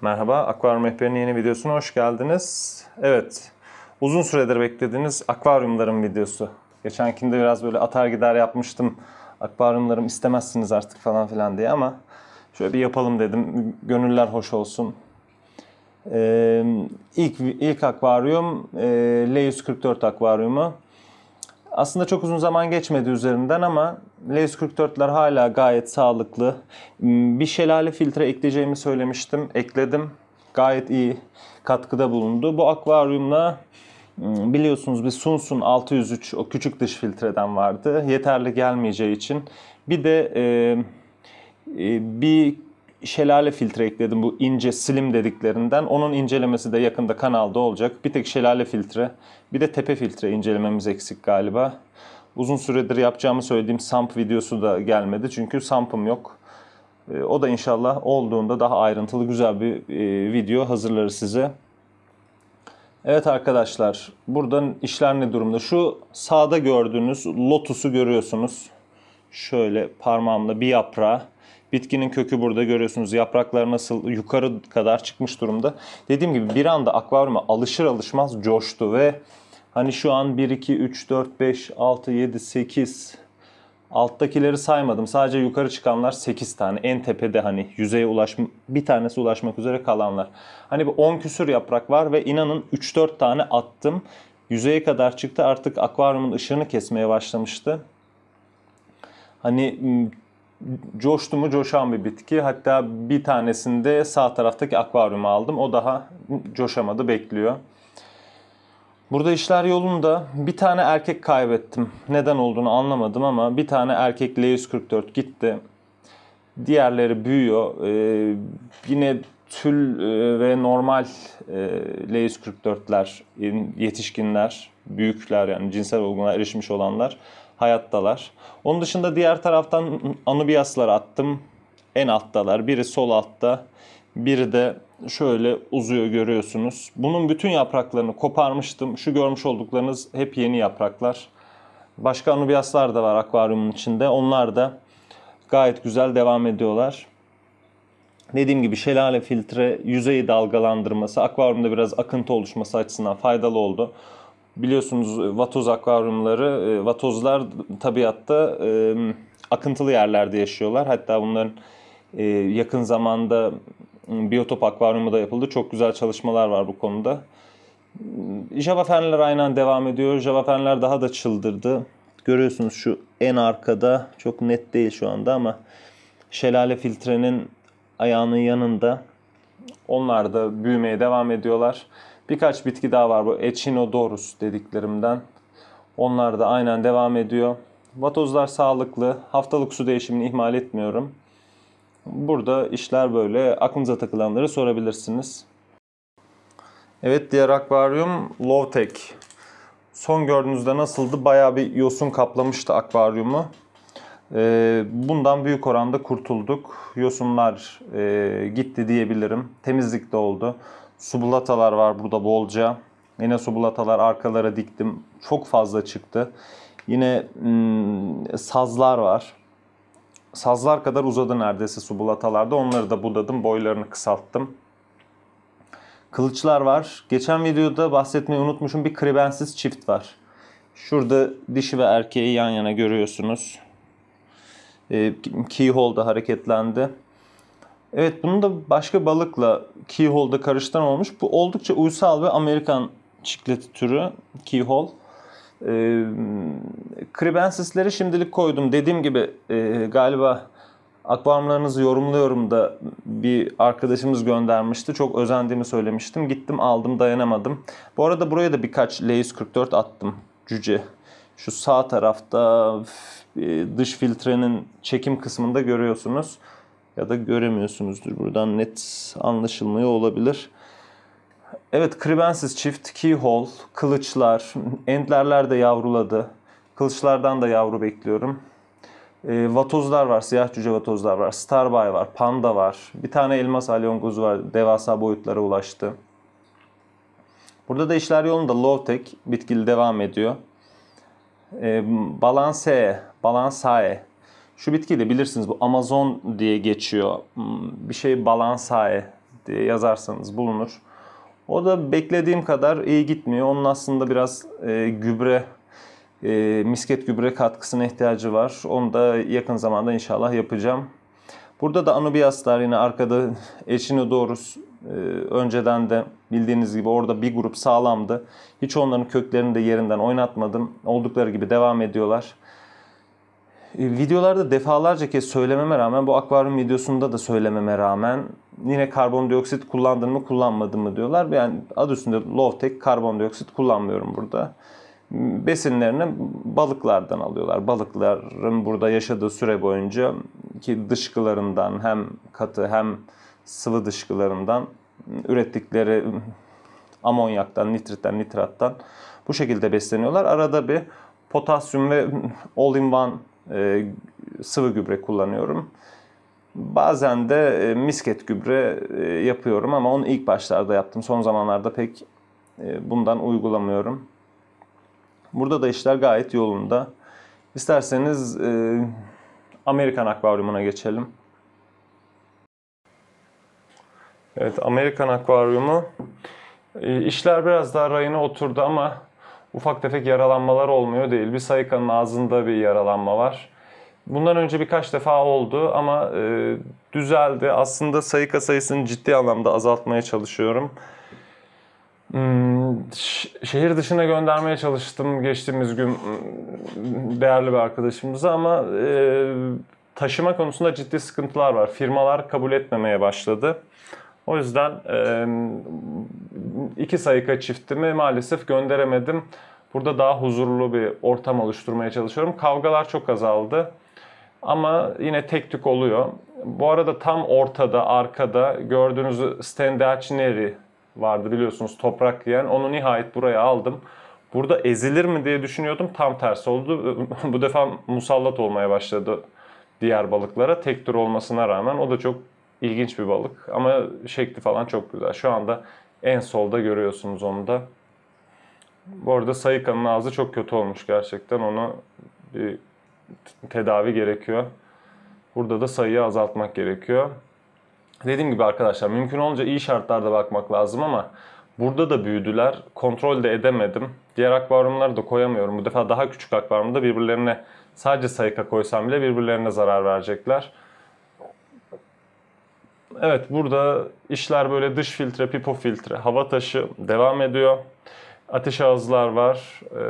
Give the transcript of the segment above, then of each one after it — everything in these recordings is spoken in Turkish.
Merhaba, Akvaryum Rehberi'nin yeni videosuna hoş geldiniz. Evet, uzun süredir beklediğiniz akvaryumların videosu. Geçenkinde biraz böyle atar gider yapmıştım. Akvaryumlarım istemezsiniz artık falan filan diye ama şöyle bir yapalım dedim. Gönüller hoş olsun. Ee, ilk, ilk akvaryum e, L144 akvaryumu. Aslında çok uzun zaman geçmedi üzerinden ama Leus 44'ler hala gayet sağlıklı. Hmm, bir şelale filtre ekleyeceğimi söylemiştim. Ekledim. Gayet iyi katkıda bulundu. Bu akvaryumla hmm, biliyorsunuz bir Sunsun 603 o küçük dış filtreden vardı. Yeterli gelmeyeceği için. Bir de e, e, bir şelale filtre ekledim bu ince slim dediklerinden. Onun incelemesi de yakında kanalda olacak. Bir tek şelale filtre, bir de tepe filtre incelememiz eksik galiba. Uzun süredir yapacağımı söylediğim samp videosu da gelmedi. Çünkü sampım yok. E, o da inşallah olduğunda daha ayrıntılı güzel bir e, video hazırlarız size. Evet arkadaşlar buradan işler ne durumda? Şu sağda gördüğünüz lotusu görüyorsunuz. Şöyle parmağımla bir yaprağı. Bitkinin kökü burada görüyorsunuz. Yapraklar nasıl yukarı kadar çıkmış durumda. Dediğim gibi bir anda akvaryuma alışır alışmaz coştu ve Hani şu an 1, 2, 3, 4, 5, 6, 7, 8 alttakileri saymadım. Sadece yukarı çıkanlar 8 tane. En tepede hani yüzeye ulaşma bir tanesi ulaşmak üzere kalanlar. Hani bir 10 küsür yaprak var ve inanın 3-4 tane attım. Yüzeye kadar çıktı. Artık akvaryumun ışığını kesmeye başlamıştı. Hani coştu mu coşan bir bitki. Hatta bir tanesinde sağ taraftaki akvaryumu aldım. O daha coşamadı bekliyor. Burada işler yolunda bir tane erkek kaybettim. Neden olduğunu anlamadım ama bir tane erkek L144 gitti. Diğerleri büyüyor. Ee, yine tül e, ve normal e, L144'ler, yetişkinler, büyükler yani cinsel olgunluğa erişmiş olanlar hayattalar. Onun dışında diğer taraftan anubiyaslar attım. En alttalar. Biri sol altta, biri de şöyle uzuyor görüyorsunuz. Bunun bütün yapraklarını koparmıştım. Şu görmüş olduklarınız hep yeni yapraklar. Başka anubiaslar da var akvaryumun içinde. Onlar da gayet güzel devam ediyorlar. Dediğim gibi şelale filtre yüzeyi dalgalandırması, akvaryumda biraz akıntı oluşması açısından faydalı oldu. Biliyorsunuz e, vatoz akvaryumları, e, vatozlar tabiatta e, akıntılı yerlerde yaşıyorlar. Hatta bunların e, yakın zamanda Hmm, biyotop akvaryumu da yapıldı. Çok güzel çalışmalar var bu konuda. Hmm, Java fenler aynen devam ediyor. Java fenler daha da çıldırdı. Görüyorsunuz şu en arkada çok net değil şu anda ama şelale filtrenin ayağının yanında. Onlar da büyümeye devam ediyorlar. Birkaç bitki daha var bu Echinodorus dediklerimden. Onlar da aynen devam ediyor. Vatozlar sağlıklı. Haftalık su değişimini ihmal etmiyorum. Burada işler böyle. Aklınıza takılanları sorabilirsiniz. Evet diğer akvaryum low tech. Son gördüğünüzde nasıldı? Bayağı bir yosun kaplamıştı akvaryumu. Ee, bundan büyük oranda kurtulduk. Yosunlar e, gitti diyebilirim. Temizlik de oldu. Sublatalar var burada bolca. Yine sublatalar arkalara diktim. Çok fazla çıktı. Yine hmm, sazlar var sazlar kadar uzadı neredeyse subulatalarda. Onları da budadım, boylarını kısalttım. Kılıçlar var. Geçen videoda bahsetmeyi unutmuşum bir kribensiz çift var. Şurada dişi ve erkeği yan yana görüyorsunuz. E, ee, keyhole da hareketlendi. Evet bunu da başka balıkla keyhole'da karıştıran olmuş. Bu oldukça uysal ve Amerikan çikleti türü keyhole. E, ee, Kribensisleri şimdilik koydum. Dediğim gibi e, galiba akvaryumlarınızı yorumluyorum da bir arkadaşımız göndermişti. Çok özendiğimi söylemiştim. Gittim aldım dayanamadım. Bu arada buraya da birkaç Leis 44 attım. Cüce. Şu sağ tarafta e, dış filtrenin çekim kısmında görüyorsunuz. Ya da göremiyorsunuzdur. Buradan net anlaşılmıyor olabilir. Evet kribensiz çift, keyhole, kılıçlar, entlerler de yavruladı. Kılıçlardan da yavru bekliyorum. E, vatozlar var, siyah cüce vatozlar var. Starbay var, panda var. Bir tane elmas alyongoz var, devasa boyutlara ulaştı. Burada da işler yolunda Lovtek bitkili devam ediyor. E, Balanse, Balansae. Şu bitkiyi de bilirsiniz bu Amazon diye geçiyor. Hmm, bir şey Balansae diye yazarsanız bulunur. O da beklediğim kadar iyi gitmiyor. Onun aslında biraz e, gübre, e, misket gübre katkısına ihtiyacı var. Onu da yakın zamanda inşallah yapacağım. Burada da anubiaslar yine arkada eşini doğrus e, önceden de bildiğiniz gibi orada bir grup sağlamdı. Hiç onların köklerini de yerinden oynatmadım. Oldukları gibi devam ediyorlar. E, videolarda defalarca kez söylememe rağmen bu akvaryum videosunda da söylememe rağmen yine karbondioksit kullandın mı kullanmadın mı diyorlar. Yani adı üstünde low tech karbondioksit kullanmıyorum burada. Besinlerini balıklardan alıyorlar. Balıkların burada yaşadığı süre boyunca ki dışkılarından hem katı hem sıvı dışkılarından ürettikleri amonyaktan, nitritten, nitrattan bu şekilde besleniyorlar. Arada bir potasyum ve all-in-one e, sıvı gübre kullanıyorum. Bazen de e, misket gübre e, yapıyorum ama onu ilk başlarda yaptım. Son zamanlarda pek e, bundan uygulamıyorum. Burada da işler gayet yolunda. İsterseniz Amerikan akvaryumuna geçelim. Evet Amerikan akvaryumu İşler biraz daha rayına oturdu ama ufak tefek yaralanmalar olmuyor değil. Bir sayıkanın ağzında bir yaralanma var. Bundan önce birkaç defa oldu ama e, düzeldi. Aslında sayıka sayısını ciddi anlamda azaltmaya çalışıyorum. Hmm, şehir dışına göndermeye çalıştım geçtiğimiz gün hmm, değerli bir arkadaşımıza ama e, taşıma konusunda ciddi sıkıntılar var. Firmalar kabul etmemeye başladı. O yüzden e, iki sayıka çiftimi maalesef gönderemedim. Burada daha huzurlu bir ortam oluşturmaya çalışıyorum. Kavgalar çok azaldı. Ama yine tek tük oluyor. Bu arada tam ortada, arkada gördüğünüz Stendacineri vardı biliyorsunuz toprak yiyen. Onu nihayet buraya aldım. Burada ezilir mi diye düşünüyordum. Tam tersi oldu. Bu defa musallat olmaya başladı diğer balıklara. Tek tür olmasına rağmen o da çok ilginç bir balık. Ama şekli falan çok güzel. Şu anda en solda görüyorsunuz onu da. Bu arada Sayıka'nın ağzı çok kötü olmuş gerçekten. Onu bir tedavi gerekiyor. Burada da sayıyı azaltmak gerekiyor. Dediğim gibi arkadaşlar mümkün olunca iyi şartlarda bakmak lazım ama burada da büyüdüler. Kontrol de edemedim. Diğer akvaryumları da koyamıyorum. Bu defa daha küçük akvaryumda birbirlerine sadece sayıka koysam bile birbirlerine zarar verecekler. Evet burada işler böyle dış filtre, pipo filtre, hava taşı devam ediyor. Ateş Ağızlar var. E,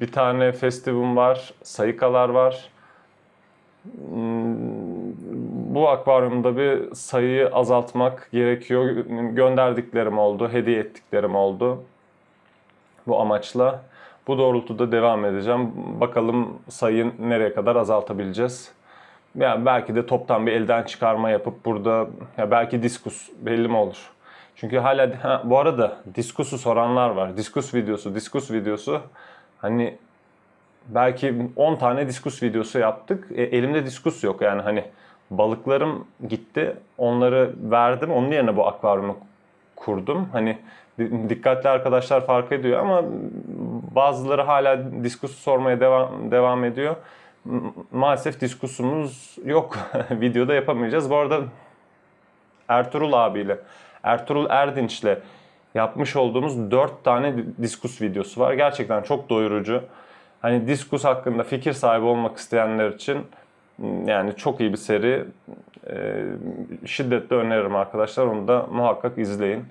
bir tane Festivum var. Sayıkalar var. Hmm, bu akvaryumda bir sayıyı azaltmak gerekiyor. Gönderdiklerim oldu, hediye ettiklerim oldu. Bu amaçla. Bu doğrultuda devam edeceğim. Bakalım sayı nereye kadar azaltabileceğiz. Yani belki de toptan bir elden çıkarma yapıp burada ya belki diskus belli mi olur? Çünkü hala ha, bu arada diskusu soranlar var. Diskus videosu, diskus videosu. Hani belki 10 tane diskus videosu yaptık. E, elimde diskus yok yani hani balıklarım gitti. Onları verdim. Onun yerine bu akvaryumu kurdum. Hani dikkatli arkadaşlar fark ediyor ama bazıları hala diskusu sormaya devam devam ediyor. Maalesef diskusumuz yok. Videoda yapamayacağız. Bu arada Ertuğrul abiyle Ertuğrul Erdinç'le yapmış olduğumuz 4 tane diskus videosu var. Gerçekten çok doyurucu. Hani diskus hakkında fikir sahibi olmak isteyenler için yani çok iyi bir seri. Ee, şiddetle öneririm arkadaşlar. Onu da muhakkak izleyin.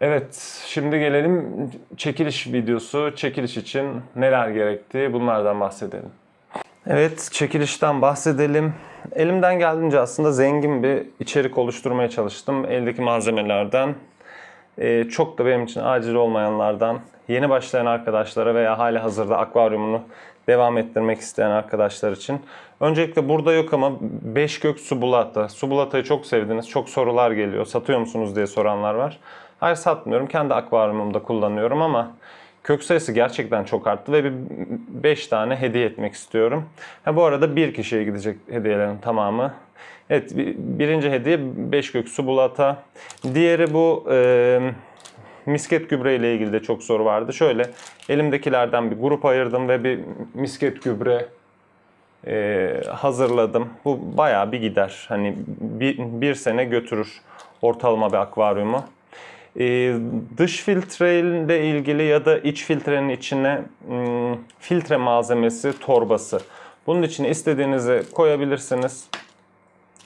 Evet, şimdi gelelim çekiliş videosu. Çekiliş için neler gerektiği bunlardan bahsedelim. Evet, çekilişten bahsedelim. Elimden geldiğince aslında zengin bir içerik oluşturmaya çalıştım. Eldeki malzemelerden, ee, çok da benim için acil olmayanlardan, yeni başlayan arkadaşlara veya hali hazırda akvaryumunu devam ettirmek isteyen arkadaşlar için. Öncelikle burada yok ama 5 gök su bulata. Su bulatayı çok sevdiniz. Çok sorular geliyor. Satıyor musunuz diye soranlar var. Hayır satmıyorum. Kendi akvaryumumda kullanıyorum ama Kök sayısı gerçekten çok arttı ve bir 5 tane hediye etmek istiyorum. Ha, bu arada bir kişiye gidecek hediyelerin tamamı. Evet birinci hediye 5 kök su bulata. Diğeri bu e, misket gübre ile ilgili de çok soru vardı. Şöyle elimdekilerden bir grup ayırdım ve bir misket gübre e, hazırladım. Bu bayağı bir gider. Hani bir, bir sene götürür ortalama bir akvaryumu. Ee, dış filtreyle ilgili ya da iç filtrenin içine hmm, filtre malzemesi torbası. Bunun için istediğinizi koyabilirsiniz.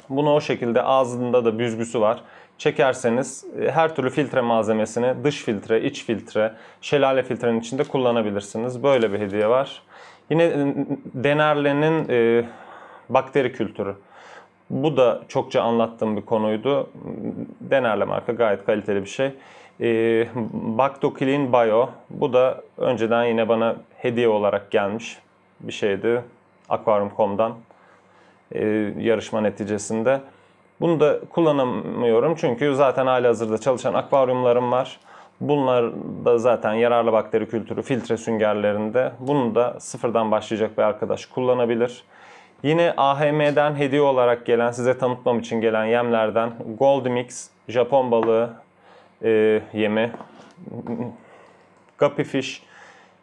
Bunu o şekilde ağzında da büzgüsü var. Çekerseniz e, her türlü filtre malzemesini dış filtre, iç filtre, şelale filtrenin içinde kullanabilirsiniz. Böyle bir hediye var. Yine e, Denerle'nin e, bakteri kültürü. Bu da çokça anlattığım bir konuydu. Denerle marka gayet kaliteli bir şey. E, ee, Bakto Clean Bio. Bu da önceden yine bana hediye olarak gelmiş bir şeydi. Aquarium.com'dan e, ee, yarışma neticesinde. Bunu da kullanamıyorum çünkü zaten hali hazırda çalışan akvaryumlarım var. Bunlar da zaten yararlı bakteri kültürü filtre süngerlerinde. Bunu da sıfırdan başlayacak bir arkadaş kullanabilir. Yine AHM'den hediye olarak gelen, size tanıtmam için gelen yemlerden Gold Mix, Japon balığı e, yemi, Guppy Fish,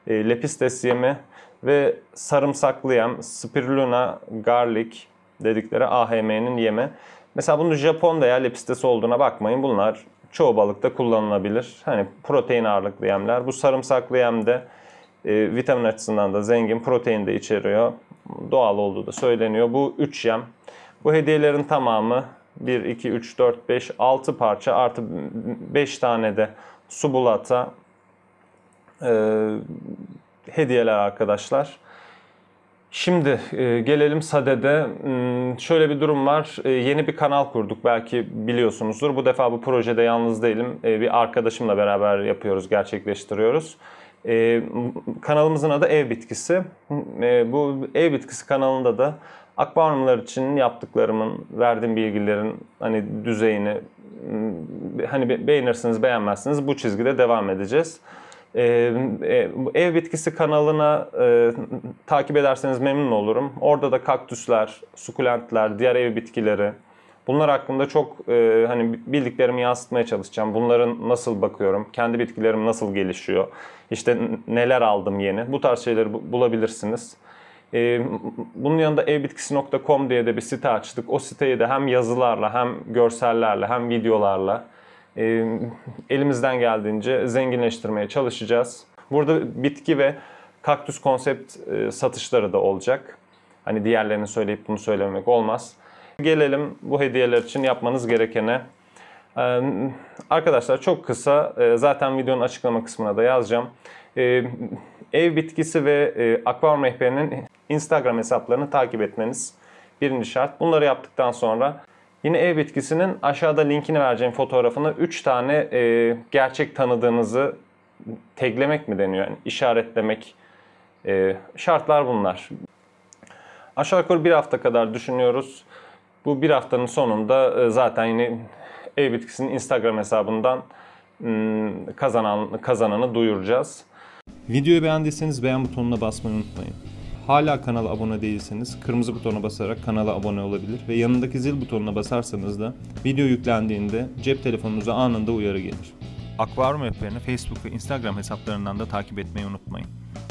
e, Lepistes yemi ve sarımsaklı yem, Spirulina Garlic dedikleri AHM'nin yemi. Mesela bunu Japon'da ya Lepistes olduğuna bakmayın. Bunlar çoğu balıkta kullanılabilir. Hani protein ağırlıklı yemler. Bu sarımsaklı yem de e, vitamin açısından da zengin, protein de içeriyor doğal olduğu da söyleniyor. Bu 3 yem. Bu hediyelerin tamamı 1, 2, 3, 4, 5, 6 parça artı 5 tane de subulata e, hediyeler arkadaşlar. Şimdi e, gelelim SADE'de. Hmm, şöyle bir durum var. E, yeni bir kanal kurduk. Belki biliyorsunuzdur. Bu defa bu projede yalnız değilim. E, bir arkadaşımla beraber yapıyoruz, gerçekleştiriyoruz. E, kanalımızın adı Ev Bitkisi. E, bu Ev Bitkisi kanalında da akvaryumlar için yaptıklarımın, verdiğim bilgilerin hani düzeyini hmm, hani beğenirsiniz beğenmezsiniz bu çizgide devam edeceğiz. Ee, e, ev bitkisi kanalına e, takip ederseniz memnun olurum. Orada da kaktüsler, sukulentler, diğer ev bitkileri, Bunlar hakkında çok e, hani bildiklerimi yansıtmaya çalışacağım. Bunların nasıl bakıyorum, kendi bitkilerim nasıl gelişiyor, işte neler aldım yeni. Bu tarz şeyleri bu, bulabilirsiniz. E, bunun yanında evbitkisi.com diye de bir site açtık. O siteyi de hem yazılarla hem görsellerle hem videolarla e, elimizden geldiğince zenginleştirmeye çalışacağız. Burada bitki ve kaktüs konsept e, satışları da olacak. Hani diğerlerini söyleyip bunu söylemek olmaz. Gelelim bu hediyeler için yapmanız gerekene. Ee, arkadaşlar çok kısa e, zaten videonun açıklama kısmına da yazacağım. Ee, ev bitkisi ve e, akvaryum rehberinin Instagram hesaplarını takip etmeniz birinci şart. Bunları yaptıktan sonra yine ev bitkisinin aşağıda linkini vereceğim fotoğrafını 3 tane e, gerçek tanıdığınızı taglemek mi deniyor? Yani işaretlemek e, şartlar bunlar. Aşağı yukarı bir hafta kadar düşünüyoruz. Bu bir haftanın sonunda e, zaten yine ev bitkisinin Instagram hesabından hmm, kazanan, kazananı duyuracağız. Videoyu beğendiyseniz beğen butonuna basmayı unutmayın. Hala kanala abone değilseniz kırmızı butona basarak kanala abone olabilir ve yanındaki zil butonuna basarsanız da video yüklendiğinde cep telefonunuza anında uyarı gelir. Akvaryum rehberini Facebook ve Instagram hesaplarından da takip etmeyi unutmayın.